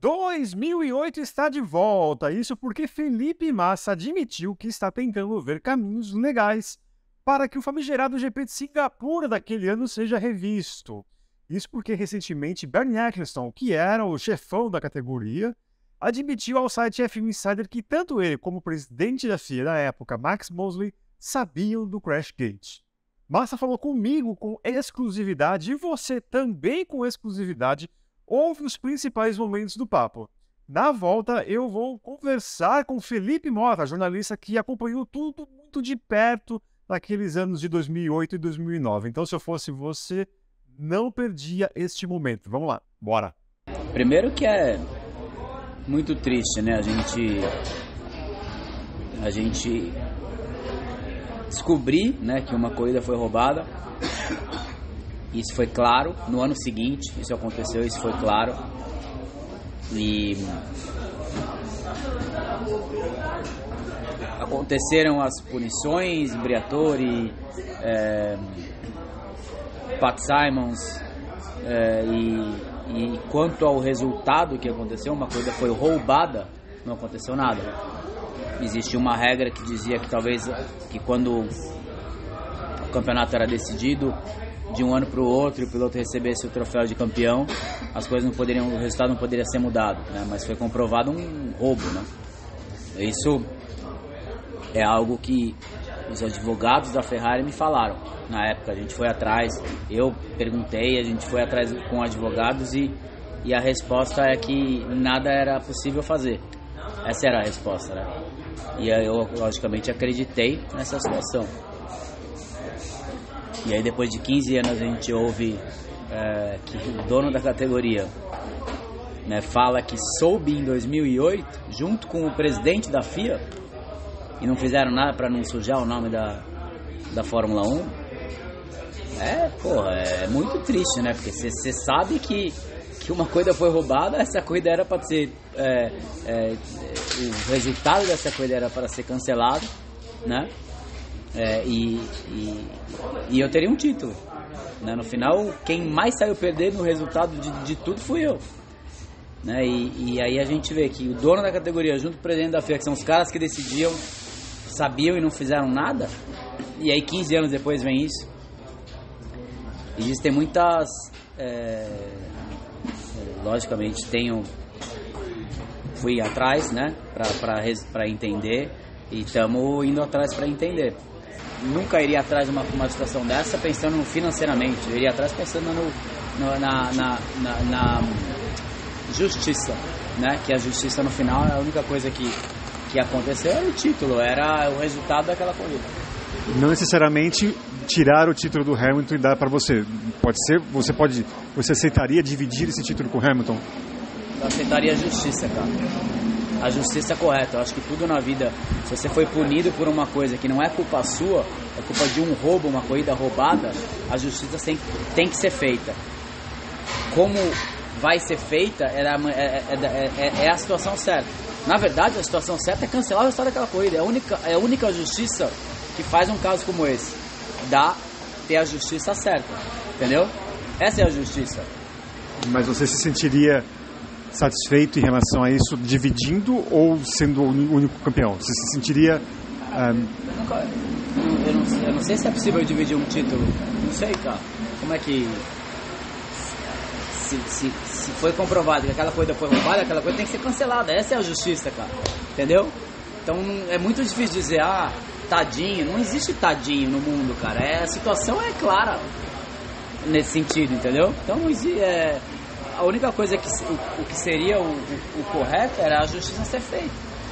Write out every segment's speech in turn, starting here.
2008 está de volta, isso porque Felipe Massa admitiu que está tentando ver caminhos legais para que o famigerado GP de Singapura daquele ano seja revisto. Isso porque recentemente Bernie Eccleston, que era o chefão da categoria, admitiu ao site F1 Insider que tanto ele como o presidente da FIA na época, Max Mosley, sabiam do Crashgate. Massa falou comigo com exclusividade e você também com exclusividade Houve os principais momentos do papo. Na volta, eu vou conversar com Felipe Mota, jornalista que acompanhou tudo muito de perto naqueles anos de 2008 e 2009. Então, se eu fosse você, não perdia este momento. Vamos lá, bora. Primeiro que é muito triste, né? A gente a gente descobrir, né, que uma corrida foi roubada isso foi claro. No ano seguinte, isso aconteceu, isso foi claro. E aconteceram as punições, Briatore, é, Pat Simons é, e e quanto ao resultado que aconteceu, uma coisa foi roubada, não aconteceu nada. Existia uma regra que dizia que talvez que quando o campeonato era decidido, de um ano para o outro e o piloto recebesse o troféu de campeão, as coisas não poderiam, o resultado não poderia ser mudado, né? Mas foi comprovado um roubo, né? Isso é algo que os advogados da Ferrari me falaram na época. A gente foi atrás, eu perguntei, a gente foi atrás com advogados e, e a resposta é que nada era possível fazer. Essa era a resposta, né? E eu, logicamente, acreditei nessa situação. E aí depois de 15 anos a gente ouve é, que o dono da categoria né, fala que soube em 2008, junto com o presidente da FIA, e não fizeram nada para não sujar o nome da, da Fórmula 1. É, porra, é muito triste, né? Porque você sabe que, que uma coisa foi roubada, essa corrida era para ser. É, é, o resultado dessa corrida era para ser cancelado, né? É, e, e, e, eu teria um título. Né? No final, quem mais saiu perdendo no resultado de, de tudo fui eu. Né? E, e, aí a gente vê que o dono da categoria, junto com o presidente da FIA, que são os caras que decidiam, sabiam e não fizeram nada, e aí 15 anos depois vem isso. Existem muitas. É, logicamente, tenho. Fui atrás, né, para entender e estamos indo atrás para entender nunca iria atrás de uma, uma situação dessa pensando financeiramente, eu iria atrás pensando no, no na, na, na, na, justiça, né? que a justiça no final é a única coisa que, que aconteceu, era o título, era o resultado daquela corrida. Não necessariamente tirar o título do Hamilton e dar para você. Pode ser, você pode, você aceitaria dividir esse título com o Hamilton? Eu aceitaria a justiça, cara a justiça é correta. Eu acho que tudo na vida, se você foi punido por uma coisa que não é culpa sua, é culpa de um roubo, uma corrida roubada, a justiça tem, tem que ser feita. Como vai ser feita é, é é, é, é, é a situação certa. Na verdade, a situação certa é cancelar o resultado daquela corrida. É a única, é a única justiça que faz um caso como esse. Dá ter a justiça certa. Entendeu? Essa é a justiça. Mas você se sentiria satisfeito em relação a isso, dividindo ou sendo o único campeão? Você se sentiria. Ah, um... eu, não, eu, não, sei se é possível dividir um título. Não sei, cara. Como é que. Se, se, se foi comprovado que aquela coisa foi roubada, aquela coisa tem que ser cancelada. Essa é a justiça, cara. Entendeu? Então é muito difícil dizer, ah, tadinho. Não existe tadinho no mundo, cara. É, a situação é clara nesse sentido, entendeu? Então é, a única coisa que o, o que seria o, o, o, correto era a justiça ser feita.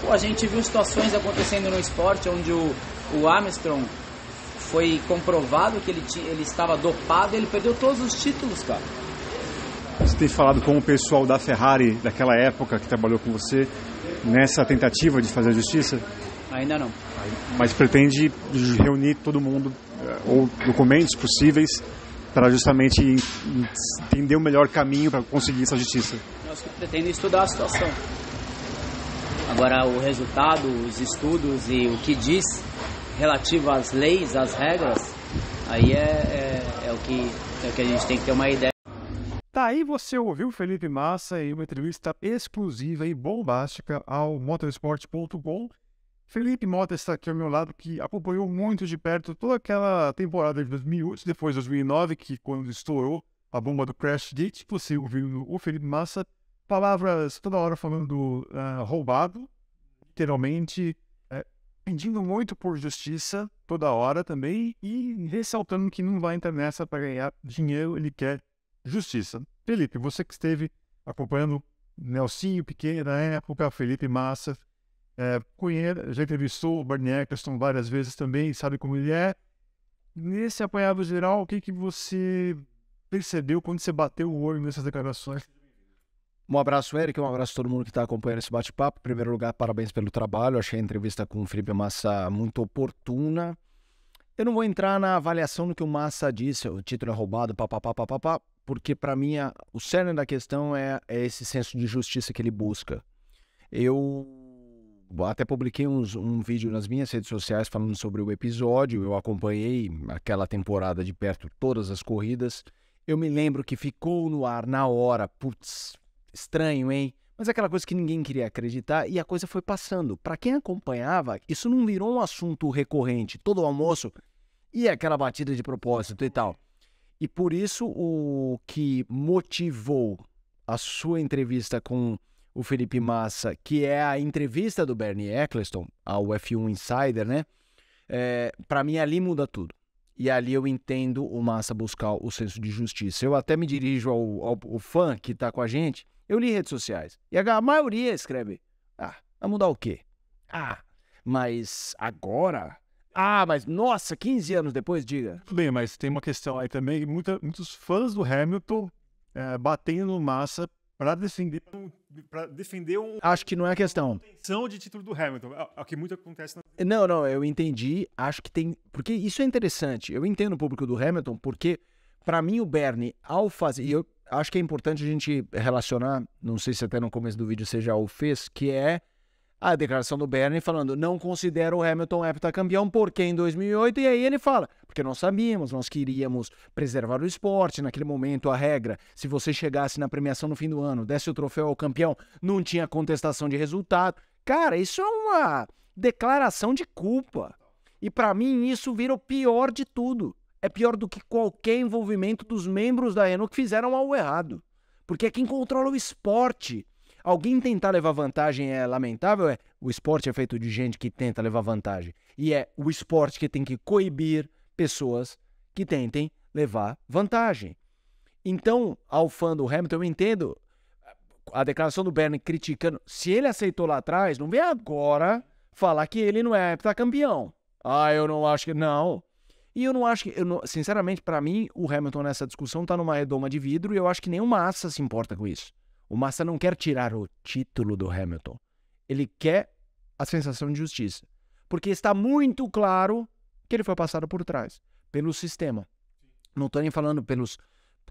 Pô, a gente viu situações acontecendo no esporte onde o, o Armstrong foi comprovado que ele, tinha, ele estava dopado ele perdeu todos os títulos, cara. Você tem falado com o pessoal da Ferrari daquela época que trabalhou com você nessa tentativa de fazer a justiça? Ainda não. Mas pretende reunir todo mundo eh, ou documentos possíveis para justamente entender o melhor caminho para conseguir essa justiça. Nós pretendemos estudar a situação. Agora, o resultado, os estudos e o que diz relativo às leis, às regras, aí é, é, é o, que, é o que a gente tem que ter uma ideia. Tá aí você ouviu Felipe Massa em uma entrevista exclusiva e bombástica ao motorsport.com Felipe Mota está aqui ao meu lado, que acompanhou muito de perto toda aquela temporada de 2008, depois 2009, que quando estourou a bomba do Crash Gate, você ouviu o Felipe Massa, palavras toda hora falando uh, roubado, literalmente, é, pedindo muito por justiça toda hora também, e ressaltando que não vai entrar nessa para ganhar dinheiro, ele quer justiça. Felipe, você que esteve acompanhando Nelsinho Pequena na época, Felipe Massa, é, já entrevistou o Bernie Eccleston várias vezes também, sabe como ele é. Nesse apanhado geral, o que, que você percebeu quando você bateu o olho nessas declarações? Um abraço, Eric. Um abraço a todo mundo que está acompanhando esse bate-papo. Em primeiro lugar, parabéns pelo trabalho. Achei a entrevista com o Felipe Massa muito oportuna. Eu não vou entrar na avaliação do que o Massa disse, o título é roubado, papapá, papapá, porque para mim o cerne da questão é, é, esse senso de justiça que ele busca. Eu até publiquei uns, um vídeo nas minhas redes sociais falando sobre o episódio. Eu acompanhei aquela temporada de perto, todas as corridas. Eu me lembro que ficou no ar na hora. Putz, estranho, hein? Mas é aquela coisa que ninguém queria acreditar e a coisa foi passando. Para quem acompanhava, isso não virou um assunto recorrente. Todo almoço e aquela batida de propósito e tal. E por isso o que motivou a sua entrevista com o Felipe Massa, que é a entrevista do Bernie Eccleston ao F1 Insider, né? É, para mim ali muda tudo. E ali eu entendo o Massa buscar o senso de justiça. Eu até me dirijo ao, ao, ao fã que está com a gente. Eu li redes sociais. E a maioria escreve: Ah, vai mudar o quê? Ah, mas agora? Ah, mas nossa, 15 anos depois, diga. Tudo bem, mas tem uma questão aí também. Muita, muitos fãs do Hamilton é, batendo no Massa para defender, para defender um. Acho que não é a questão. intenção de título do Hamilton, é, é o que muito acontece. Na... Eh, não, não, eu entendi. Acho que tem. Porque isso é interessante. Eu entendo o público do Hamilton, porque, para mim, o Bernie, ao fazer. E eu acho que é importante a gente relacionar, não sei se até no começo do vídeo você já o fez, que é a declaração do Bernie falando não considera o Hamilton heptacampeão porque em 2008 e aí ele fala porque nós sabíamos nós queríamos preservar o esporte naquele momento a regra se você chegasse na premiação no fim do ano desse o troféu ao campeão não tinha contestação de resultado cara isso é uma declaração de culpa e para mim isso vira o pior de tudo é pior do que qualquer envolvimento dos membros da Renault que fizeram algo errado porque é quem controla o esporte Alguém tentar levar vantagem é lamentável? É. O esporte é feito de gente que tenta levar vantagem. E é o esporte que tem que coibir pessoas que tentem levar vantagem. Então, ao fã do Hamilton, eu entendo a declaração do Bernie criticando. Se ele aceitou lá atrás, não vem agora falar que ele não é heptacampeão. Ah, eu não acho que. Não. E eu não acho que. Eu não, sinceramente, para mim, o Hamilton nessa discussão tá numa redoma de vidro e eu acho que nem o Massa se importa com isso. O Massa não quer tirar o título do Hamilton. Ele quer a sensação de justiça. Porque está muito claro que ele foi passado por trás, pelo sistema. Não estou nem falando pelos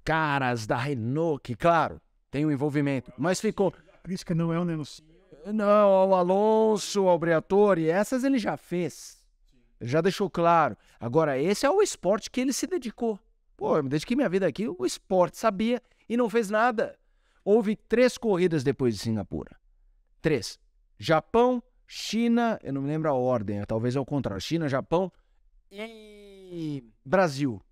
caras da Renault, que, claro, tem um envolvimento. Mas ficou. Por isso que não é o Nelson. Não, ao é Alonso, ao Briatore, essas ele já fez. Já deixou claro. Agora, esse é o esporte que ele se dedicou. Pô, eu me dediquei minha vida aqui, o esporte sabia e não fez nada. Houve três corridas depois de Singapura. Três. Japão, China, eu não me lembro a ordem, talvez ao é contrário. China, Japão e Brasil.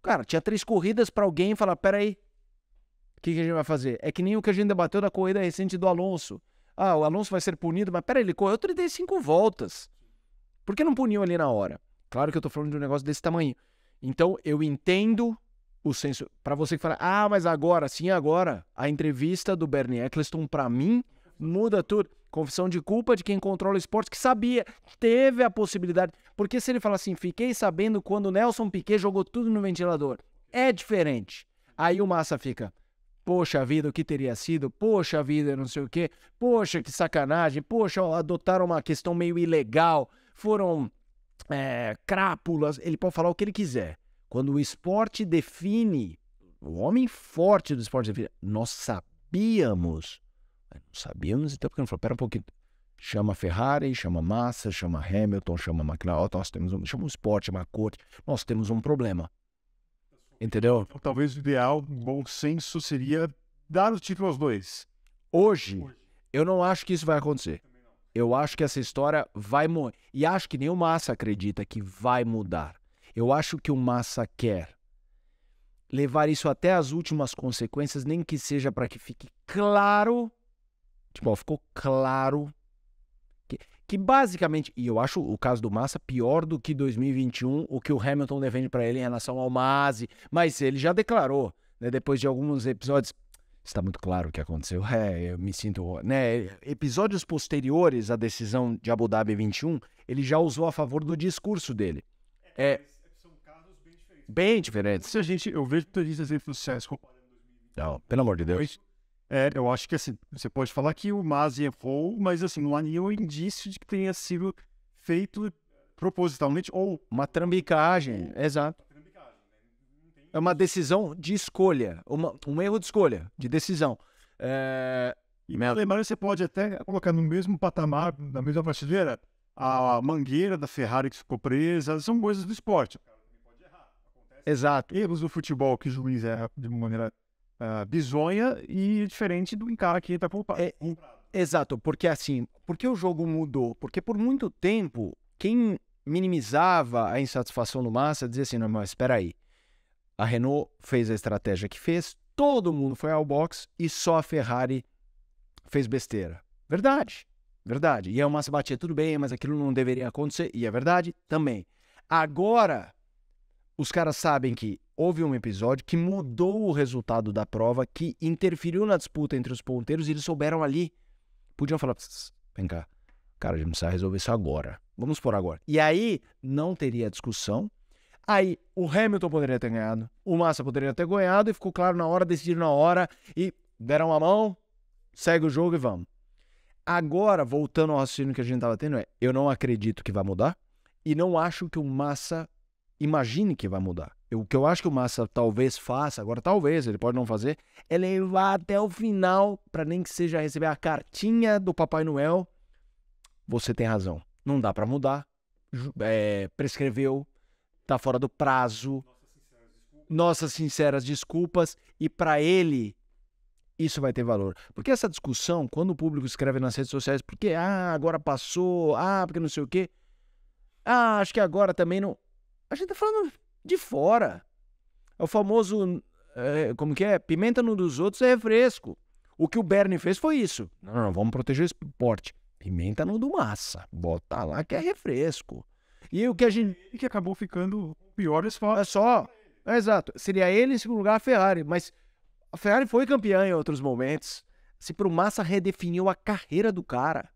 Cara, tinha três corridas para alguém falar: peraí, o que, que, a gente vai fazer? É que nem o que a gente debateu da corrida recente do Alonso. Ah, o Alonso vai ser punido, mas peraí, ele correu 35 voltas. Por que não puniu ali na hora? Claro que eu tô falando de um negócio desse tamanho. Então, eu entendo o senso. Para você que fala, ah, mas agora, sim, agora, a entrevista do Bernie Eccleston, para mim, muda tudo. Confissão de culpa de quem controla o esporte, que sabia, teve a possibilidade. Porque se ele falar assim, fiquei sabendo quando Nelson Piquet jogou tudo no ventilador, é diferente. Aí o Massa fica, poxa vida, o que teria sido? Poxa vida, não sei o quê. Poxa, que sacanagem. Poxa, adotaram uma questão meio ilegal. Foram é, crápulas. Ele pode falar o que ele quiser. Quando o esporte define, o homem forte do esporte define, nós sabíamos, não sabíamos, então porque não falou, pera um pouquinho, chama Ferrari, chama Massa, chama Hamilton, chama McLaren, nós temos um, chama um esporte, chama corte, nós temos um problema. Entendeu? Então, talvez o ideal, bom senso, seria dar o título aos dois. Hoje, Hoje, eu não acho que isso vai acontecer. Eu acho que essa história vai morrer. E acho que nem o Massa acredita que vai mudar. Eu acho que o Massa quer levar isso até as últimas consequências, nem que seja para que fique claro. Tipo, ó, ficou claro. Que, que basicamente, e eu acho o caso do Massa pior do que 2021, o que o Hamilton defende para ele em relação ao Masi, mas ele já declarou, né, depois de alguns episódios, está muito claro o que aconteceu. É, eu me sinto. Né? Episódios posteriores à decisão de Abu Dhabi 21, ele já usou a favor do discurso dele. É, bem diferentes. Se a gente, eu vejo turistas de sucesso. Não, pelo amor de Deus. É, eu acho que assim, você pode falar que o Masi errou, mas assim, não há nenhum indício de que tenha sido feito propositalmente ou. Uma trambicagem, exato. Né? É uma decisão de escolha, uma, um erro de escolha, de decisão. É... E mesmo lembrando, você pode até colocar no mesmo patamar, na mesma prateleira, a mangueira da Ferrari que ficou presa, são coisas do esporte. Exato. Erros do futebol que o juiz erra é, de maneira uh, bizonha e diferente do cara que está poupado. É, exato, porque assim, porque o jogo mudou? Porque por muito tempo, quem minimizava a insatisfação do Massa dizia assim, não, mas espera aí, a Renault fez a estratégia que fez, todo mundo foi ao box e só a Ferrari fez besteira. Verdade, verdade. E aí o Massa batia, tudo bem, mas aquilo não deveria acontecer, e é verdade também. Agora, os caras sabem que houve um episódio que mudou o resultado da prova, que interferiu na disputa entre os ponteiros e eles souberam ali. Podiam falar: vem cá, cara, a gente precisa resolver isso agora. Vamos por agora. E aí não teria discussão. Aí o Hamilton poderia ter ganhado, o Massa poderia ter ganhado e ficou claro na hora, decidiram na hora e deram a mão, segue o jogo e vamos. Agora, voltando ao raciocínio que a gente estava tendo, é: eu não acredito que vai mudar e não acho que o Massa imagine que vai mudar. Eu, o que eu acho que o Massa talvez faça, agora talvez, ele pode não fazer, é levar até o final para nem que seja receber a cartinha do Papai Noel. Você tem razão. Não dá para mudar. É, prescreveu, tá fora do prazo. Nossas sinceras desculpas. E para ele, isso vai ter valor. Porque essa discussão, quando o público escreve nas redes sociais, porque ah, agora passou, ah, porque não sei o quê. Ah, acho que agora também não. A gente tá falando de fora. É o famoso, é, como que é? Pimenta no dos outros é refresco. O que o Bernie fez foi isso. Não, não, não vamos proteger o esporte. Pimenta no do massa. Bota lá que é refresco. E o que a gente. E que acabou ficando pior esporte. É só. É, exato. Seria ele em segundo lugar a Ferrari, mas a Ferrari foi campeã em outros momentos. Se pro Massa redefiniu a carreira do cara.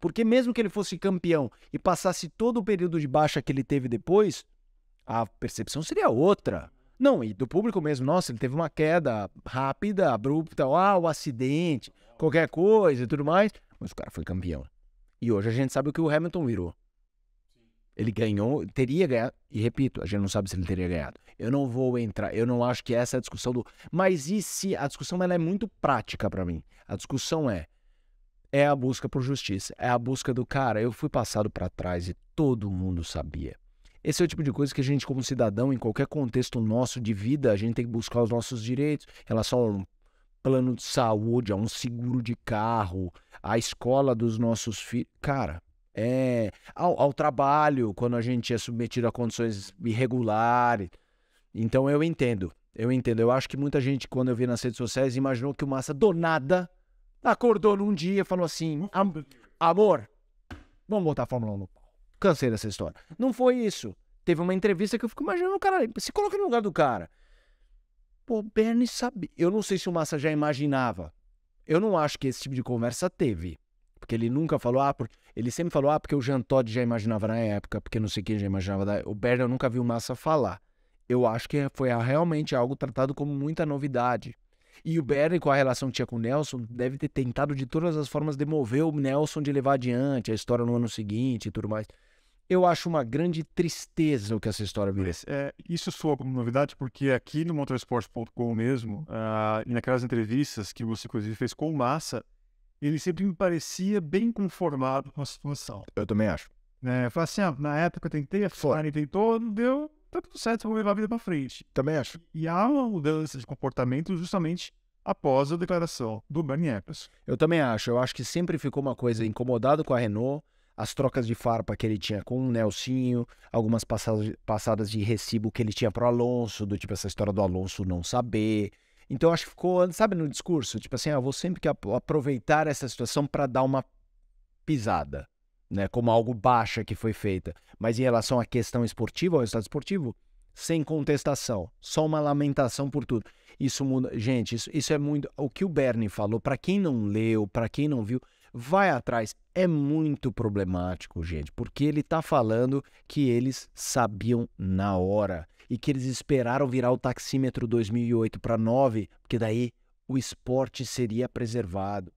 Porque mesmo que ele fosse campeão e passasse todo o período de baixa que ele teve depois, a percepção seria outra. Não, e do público mesmo, nossa, ele teve uma queda rápida, abrupta, ah, o acidente, qualquer coisa e tudo mais. Mas o cara foi campeão. E hoje a gente sabe o que o Hamilton virou. Ele ganhou, teria ganhado, e repito, a gente não sabe se ele teria ganhado. Eu não vou entrar, eu não acho que essa é a discussão do. Mas e se a discussão ela é muito prática para mim? A discussão é é a busca por justiça, é a busca do cara. Eu fui passado para trás e todo mundo sabia. Esse é o tipo de coisa que a gente, como cidadão, em qualquer contexto nosso de vida, a gente tem que buscar os nossos direitos em relação a um plano de saúde, a um seguro de carro, à escola dos nossos filhos. Cara, é, ao, ao, trabalho, quando a gente é submetido a condições irregulares. Então eu entendo, eu entendo. Eu acho que muita gente, quando eu vi nas redes sociais, imaginou que o Massa, do nada, acordou num dia e falou assim: Am amor, vamos botar a Fórmula 1 no Cansei dessa história. Não foi isso. Teve uma entrevista que eu fico imaginando o cara. Se coloca no lugar do cara. Pô, Bernie sabe. Eu não sei se o Massa já imaginava. Eu não acho que esse tipo de conversa teve. Porque ele nunca falou, ah, porque... ele sempre falou, ah, porque o Jean Todd já imaginava na época, porque não sei quem já imaginava. Da... O Bernie eu nunca vi o Massa falar. Eu acho que foi realmente algo tratado como muita novidade. E o Bernie, com a relação que tinha com o Nelson, deve ter tentado de todas as formas demover o Nelson de levar adiante a história no ano seguinte e tudo mais. Eu acho uma grande tristeza o que essa história virou. É, isso soa como novidade porque aqui no motorsport.com mesmo, uh, e naquelas entrevistas que você inclusive fez com o Massa, ele sempre me parecia bem conformado com a situação. Eu também acho. É, eu assim, ah, na época eu tentei, a Ferrari tentou, não deu, tá tudo certo, vou levar a vida pra frente. Também acho. E há uma mudança de comportamento justamente após a declaração do Bernie Ecclestone. Eu também acho. Eu acho que sempre ficou uma coisa incomodado com a Renault, as trocas de farpa que ele tinha com o Nelsinho, algumas passadas de recibo que ele tinha pro Alonso, do tipo essa história do Alonso não saber. Então acho que ficou, sabe, no discurso, tipo assim, ah, vou sempre que aproveitar essa situação para dar uma pisada, né, como algo baixa que foi feita. Mas em relação à questão esportiva, ao estado esportivo, sem contestação, só uma lamentação por tudo. Isso muda, gente, isso, isso é muito o que o Bernie falou, para quem não leu, para quem não viu, vai atrás. É muito problemático, gente, porque ele está falando que eles sabiam na hora e que eles esperaram virar o taxímetro 2008 para 9, porque daí o esporte seria preservado.